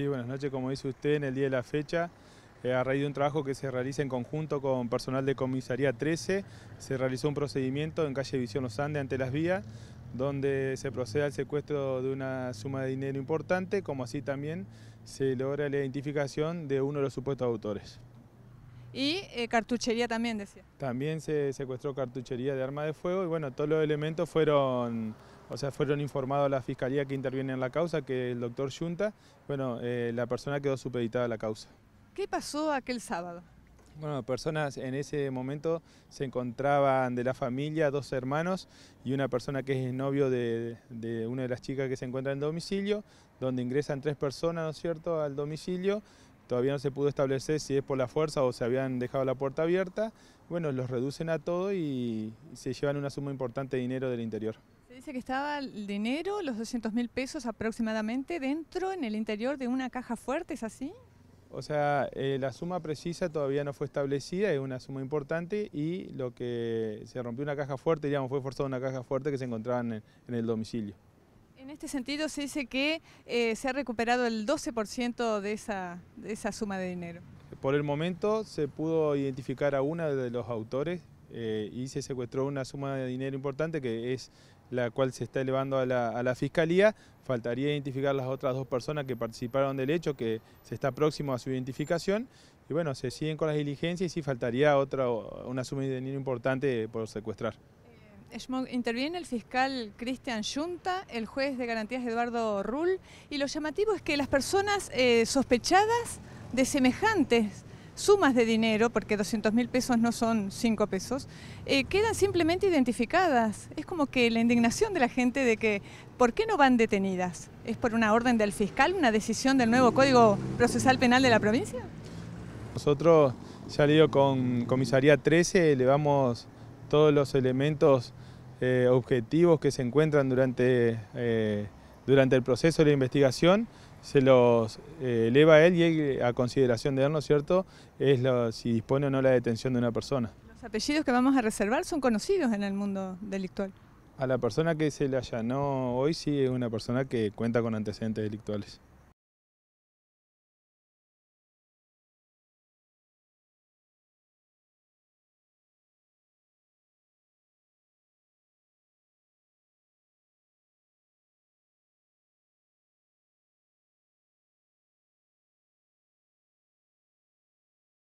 Sí, buenas noches, como dice usted, en el día de la fecha, eh, a raíz de un trabajo que se realiza en conjunto con personal de comisaría 13, se realizó un procedimiento en calle Visión Los Andes, ante las vías, donde se procede al secuestro de una suma de dinero importante, como así también se logra la identificación de uno de los supuestos autores. Y eh, cartuchería también, decía. También se secuestró cartuchería de arma de fuego y bueno, todos los elementos fueron o sea, fueron informados a la fiscalía que interviene en la causa, que el doctor Yunta, bueno, eh, la persona quedó supeditada a la causa. ¿Qué pasó aquel sábado? Bueno, personas en ese momento se encontraban de la familia, dos hermanos y una persona que es novio de, de una de las chicas que se encuentra en el domicilio, donde ingresan tres personas, ¿no es cierto?, al domicilio. Todavía no se pudo establecer si es por la fuerza o se habían dejado la puerta abierta. Bueno, los reducen a todo y se llevan una suma importante de dinero del interior dice que estaba el dinero, los 200 mil pesos aproximadamente, dentro, en el interior de una caja fuerte, ¿es así? O sea, eh, la suma precisa todavía no fue establecida, es una suma importante y lo que se rompió una caja fuerte, digamos, fue forzada una caja fuerte que se encontraba en, el domicilio. En este sentido se dice que eh, se ha recuperado el 12% de esa, esa suma de dinero. Por el momento se pudo identificar a uno de los autores eh, y se secuestró una suma de dinero importante que es la cual se está elevando a la, Fiscalía. Faltaría identificar las otras dos personas que participaron del hecho, que se está próximo a su identificación. Y bueno, se siguen con las diligencias y sí faltaría otra, una suma de dinero importante por secuestrar. Eh, interviene el fiscal Cristian Junta, el juez de garantías Eduardo Rull, y lo llamativo es que las personas eh, sospechadas de semejantes sumas de dinero, porque 200 mil pesos no son 5 pesos, eh, quedan simplemente identificadas. Es como que la indignación de la gente de que, ¿por qué no van detenidas? ¿Es por una orden del fiscal, una decisión del nuevo Código Procesal Penal de la provincia? Nosotros, ya con Comisaría 13 elevamos todos los elementos eh, objetivos que se encuentran durante, eh, durante el proceso de la investigación se los eh, eleva él y a consideración de él, ¿no cierto?, es lo, si dispone o no la detención de una persona. Los apellidos que vamos a reservar son conocidos en el mundo delictual. A la persona que se le allanó hoy sí es una persona que cuenta con antecedentes delictuales.